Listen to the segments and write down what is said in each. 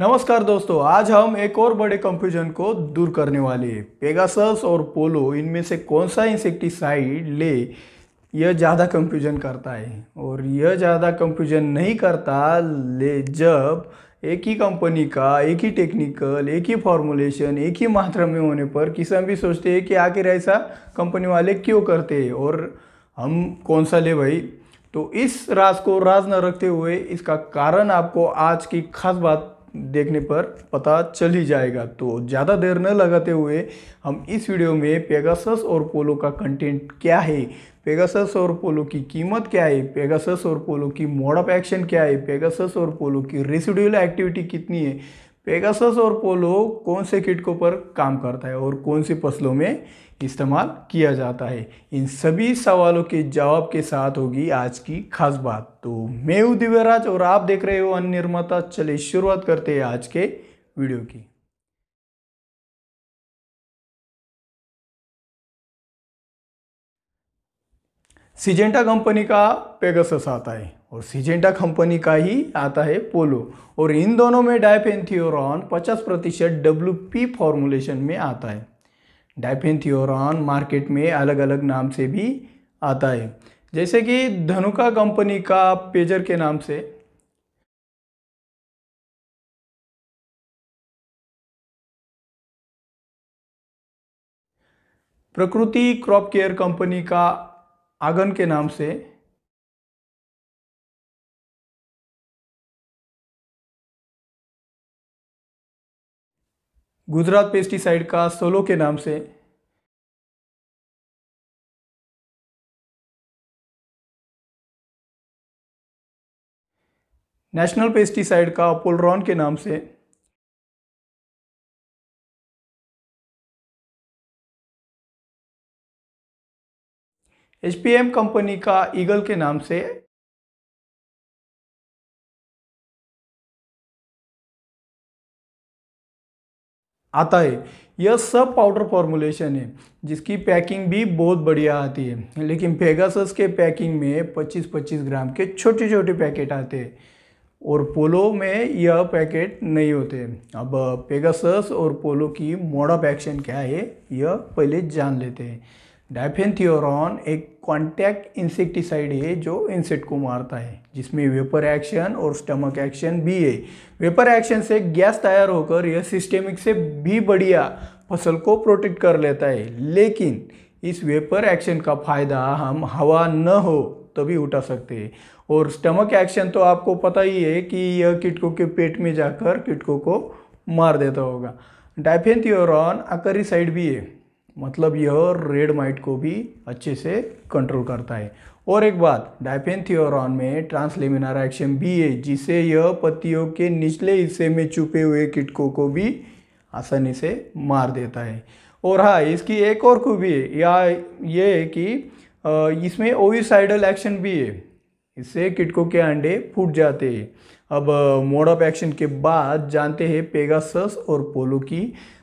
नमस्कार दोस्तों आज हम एक और बड़े कंफ्यूजन को दूर करने वाले हैं पेगासस और पोलो इनमें से कौन सा इंसेक्टिसाइड ले यह ज़्यादा कंफ्यूजन करता है और यह ज़्यादा कंफ्यूजन नहीं करता ले जब एक ही कंपनी का एक ही टेक्निकल एक ही फॉर्मुलेशन एक ही मात्रा में होने पर किसान भी सोचते हैं कि आखिर ऐसा कंपनी वाले क्यों करते हैं और हम कौन सा ले भाई तो इस राज को राज न रखते हुए इसका कारण आपको आज की खास बात देखने पर पता चल ही जाएगा तो ज़्यादा देर न लगाते हुए हम इस वीडियो में पेगासस और पोलो का कंटेंट क्या है पेगासस और पोलो की कीमत क्या है पेगासस और पोलो की मोड ऑफ एक्शन क्या है पेगासस और पोलो की रेसिड्यूल एक्टिविटी कितनी है पेगासस और पोलो कौन से किटकों पर काम करता है और कौन सी फसलों में इस्तेमाल किया जाता है इन सभी सवालों के जवाब के साथ होगी आज की खास बात तो मैं हूँ दिव्यराज और आप देख रहे हो अन्य निर्माता चलिए शुरुआत करते हैं आज के वीडियो की सीजेंटा कंपनी का पेगसस आता है और सीजेंटा कंपनी का ही आता है पोलो और इन दोनों में डायपेंथियोरॉन 50 प्रतिशत डब्ल्यू पी फॉर्मुलेशन में आता है डायपेंथियोरॉन मार्केट में अलग अलग नाम से भी आता है जैसे कि धनुका कंपनी का पेजर के नाम से प्रकृति क्रॉप केयर कंपनी का आगन के नाम से गुजरात पेस्टिसाइड का सोलो के नाम से नेशनल पेस्टिसाइड का अपोलरॉन के नाम से एच कंपनी का ईगल के नाम से आता है यह सब पाउडर फॉर्मुलेशन है जिसकी पैकिंग भी बहुत बढ़िया आती है लेकिन पेगासस के पैकिंग में 25-25 ग्राम के छोटे छोटे पैकेट आते हैं और पोलो में यह पैकेट नहीं होते अब पेगासस और पोलो की मोड ऑफ एक्शन क्या है यह पहले जान लेते हैं डायफेंथियोरॉन एक कॉन्टैक्ट इंसेक्टिसाइड है जो इंसेक्ट को मारता है जिसमें वेपर एक्शन और स्टमक एक्शन भी है वेपर एक्शन से गैस तैयार होकर यह सिस्टेमिक से भी बढ़िया फसल को प्रोटेक्ट कर लेता है लेकिन इस वेपर एक्शन का फायदा हम हवा न हो तभी उठा सकते हैं और स्टमक एक्शन तो आपको पता ही है कि यह किटकों के पेट में जाकर किटकों को मार देता होगा डायफेंथियोरॉन साइड भी है मतलब यह रेड माइट को भी अच्छे से कंट्रोल करता है और एक बात डायपेन थियोरॉन में ट्रांसलेमिनार एक्शन भी है जिसे यह पत्तियों के निचले हिस्से में छुपे हुए किटकों को भी आसानी से मार देता है और हाँ इसकी एक और खूबी है या ये है कि इसमें ओविसाइडल एक्शन भी है इससे किटकों के अंडे फूट जाते हैं अब मोड ऑफ एक्शन के बाद जानते हैं पेगासस और पोलो की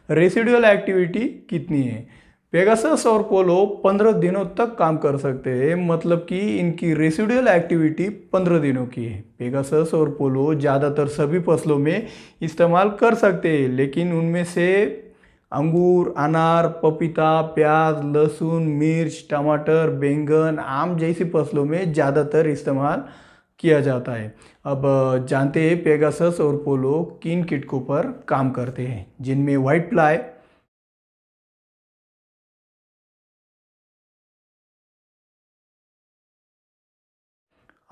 रेसिडुअल एक्टिविटी कितनी है पेगासस और पोलो 15 दिनों तक काम कर सकते हैं मतलब कि इनकी रेसिडुअल एक्टिविटी 15 दिनों की है पेगासस और पोलो ज़्यादातर सभी फसलों में इस्तेमाल कर सकते हैं लेकिन उनमें से अंगूर अनार पपीता प्याज लहसुन मिर्च टमाटर बैंगन आम जैसी फसलों में ज़्यादातर इस्तेमाल किया जाता है अब जानते हैं पेगासस और पोलो किन किटकों पर काम करते हैं जिनमें white fly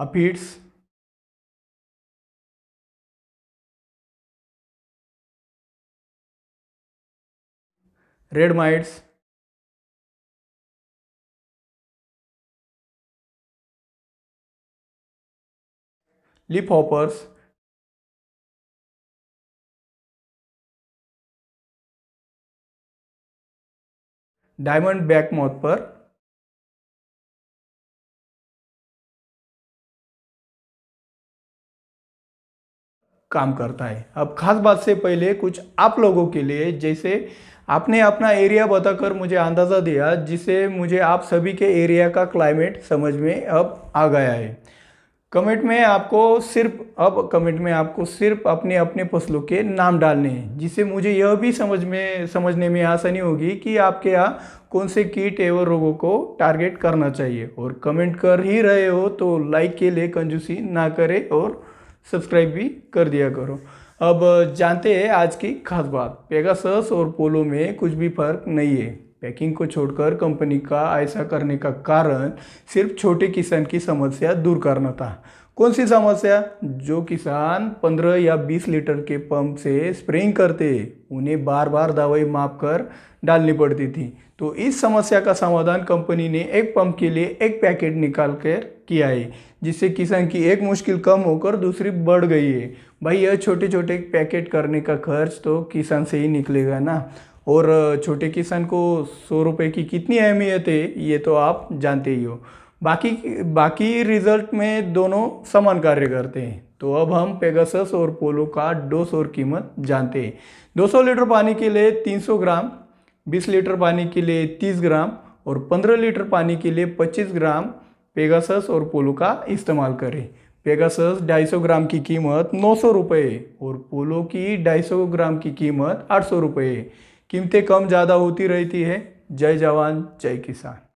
appears red mites leaf hoppers diamond back moth पर काम करता है अब खास बात से पहले कुछ आप लोगों के लिए जैसे आपने अपना एरिया बताकर मुझे अंदाज़ा दिया जिससे मुझे आप सभी के एरिया का क्लाइमेट समझ में अब आ गया है कमेंट में आपको सिर्फ अब कमेंट में आपको सिर्फ अपने अपने फसलों के नाम डालने हैं जिससे मुझे यह भी समझ में समझने में आसानी होगी कि आपके यहाँ कौन से कीट एवं रोगों को टारगेट करना चाहिए और कमेंट कर ही रहे हो तो लाइक के लिए कंजूसी ना करें और सब्सक्राइब भी कर दिया करो अब जानते हैं आज की खास बात पेगासस और पोलो में कुछ भी फर्क नहीं है पैकिंग को छोड़कर कंपनी का ऐसा करने का कारण सिर्फ छोटे किसान की समस्या दूर करना था कौन सी समस्या जो किसान 15 या 20 लीटर के पंप से स्प्रेइंग करते उन्हें बार बार दवाई माप कर डालनी पड़ती थी तो इस समस्या का समाधान कंपनी ने एक पंप के लिए एक पैकेट निकाल कर किया है जिससे किसान की एक मुश्किल कम होकर दूसरी बढ़ गई है भाई यह छोटे छोटे पैकेट करने का खर्च तो किसान से ही निकलेगा ना और छोटे किसान को सौ रुपये की कितनी अहमियत है ये तो आप जानते ही हो बाकी बाकी रिजल्ट में दोनों समान कार्य करते हैं तो अब हम पेगासस और पोलो का डोस और कीमत जानते हैं 200 लीटर पानी के लिए 300 ग्राम 20 लीटर पानी के लिए 30 ग्राम और 15 लीटर पानी के लिए 25 ग्राम पेगासस और पोलो का इस्तेमाल करें पेगासस 250 ग्राम की कीमत नौ सौ रुपये और पोलो की 250 ग्राम की कीमत आठ सौ रुपये कीमतें कम ज़्यादा होती रहती है जय जवान जय किसान